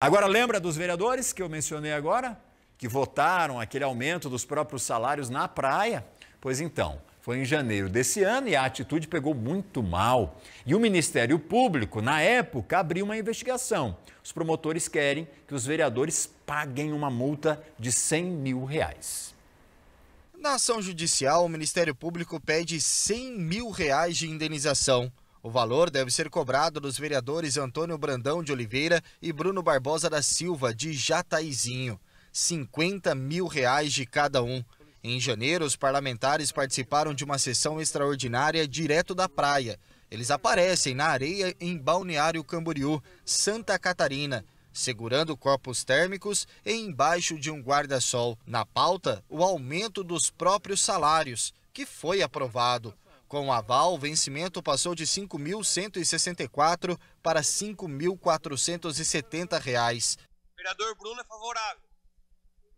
Agora, lembra dos vereadores que eu mencionei agora, que votaram aquele aumento dos próprios salários na praia? Pois então, foi em janeiro desse ano e a atitude pegou muito mal. E o Ministério Público, na época, abriu uma investigação. Os promotores querem que os vereadores paguem uma multa de 100 mil reais. Na ação judicial, o Ministério Público pede 100 mil reais de indenização. O valor deve ser cobrado dos vereadores Antônio Brandão de Oliveira e Bruno Barbosa da Silva, de Jataizinho. 50 mil reais de cada um. Em janeiro, os parlamentares participaram de uma sessão extraordinária direto da praia. Eles aparecem na areia em Balneário Camboriú, Santa Catarina, segurando corpos térmicos e embaixo de um guarda-sol. Na pauta, o aumento dos próprios salários, que foi aprovado. Com o aval, o vencimento passou de R$ 5.164 para R$ 5.470. Vereador Bruno é favorável.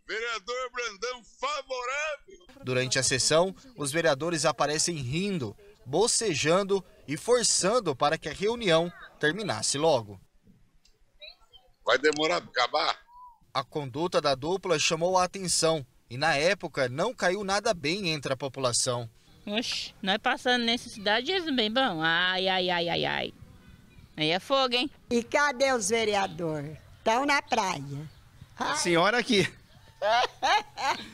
Vereador Brandão favorável. Durante a sessão, os vereadores aparecem rindo, bocejando e forçando para que a reunião terminasse logo. Vai demorar para acabar? A conduta da dupla chamou a atenção e, na época, não caiu nada bem entre a população. Oxe, nós passando necessidade, eles bem bom. Ai, ai, ai, ai, ai. Aí é fogo, hein? E cadê os vereadores? Estão na praia. Ai. Senhora aqui.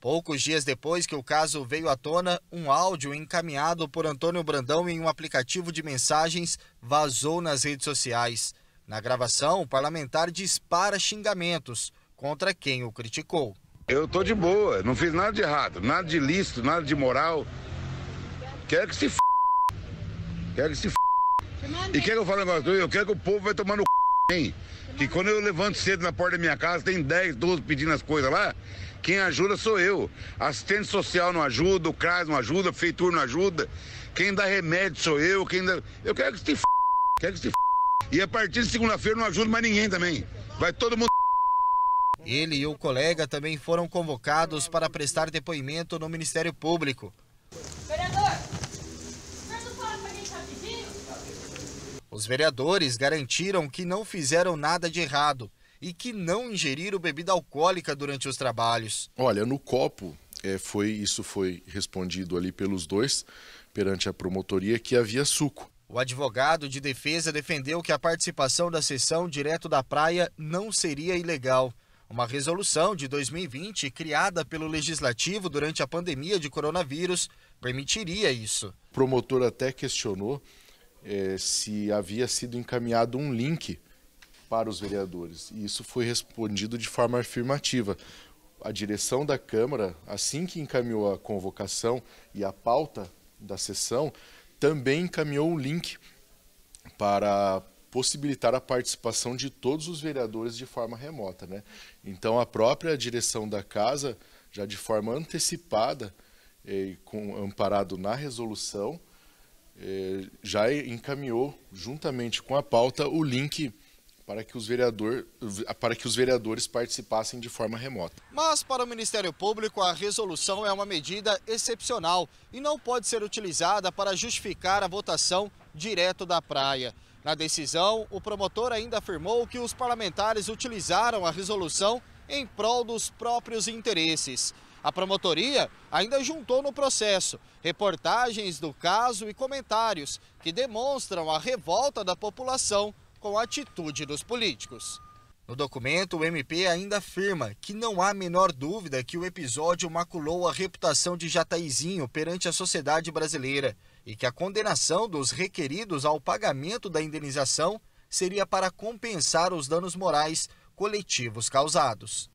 Poucos dias depois que o caso veio à tona, um áudio encaminhado por Antônio Brandão em um aplicativo de mensagens vazou nas redes sociais. Na gravação, o parlamentar dispara xingamentos contra quem o criticou. Eu tô de boa, não fiz nada de errado, nada de lícito, nada de moral. Quero que se f... Quero que se f... E quer que eu fale um negócio? Eu quero que o povo vai tomar no c... hein? Que quando eu levanto cedo na porta da minha casa, tem 10, 12 pedindo as coisas lá. Quem ajuda sou eu. Assistente social não ajuda, o CRAS não ajuda, a prefeitura não ajuda. Quem dá remédio sou eu, quem dá... Eu quero que se f... Quero que se f... E a partir de segunda-feira não ajuda mais ninguém também. Vai todo mundo ele e o colega também foram convocados para prestar depoimento no Ministério Público. Vereador, tá Os vereadores garantiram que não fizeram nada de errado e que não ingeriram bebida alcoólica durante os trabalhos. Olha, no copo é, foi isso foi respondido ali pelos dois perante a promotoria que havia suco. O advogado de defesa defendeu que a participação da sessão direto da praia não seria ilegal uma resolução de 2020, criada pelo legislativo durante a pandemia de coronavírus, permitiria isso. O promotor até questionou é, se havia sido encaminhado um link para os vereadores. E isso foi respondido de forma afirmativa. A direção da Câmara, assim que encaminhou a convocação e a pauta da sessão, também encaminhou um link para, possibilitar a participação de todos os vereadores de forma remota. Né? Então, a própria direção da casa, já de forma antecipada, eh, com, amparado na resolução, eh, já encaminhou, juntamente com a pauta, o link para que, os vereador, para que os vereadores participassem de forma remota. Mas para o Ministério Público, a resolução é uma medida excepcional e não pode ser utilizada para justificar a votação direto da praia. Na decisão, o promotor ainda afirmou que os parlamentares utilizaram a resolução em prol dos próprios interesses. A promotoria ainda juntou no processo reportagens do caso e comentários que demonstram a revolta da população com a atitude dos políticos. No documento, o MP ainda afirma que não há menor dúvida que o episódio maculou a reputação de Jataizinho perante a sociedade brasileira e que a condenação dos requeridos ao pagamento da indenização seria para compensar os danos morais coletivos causados.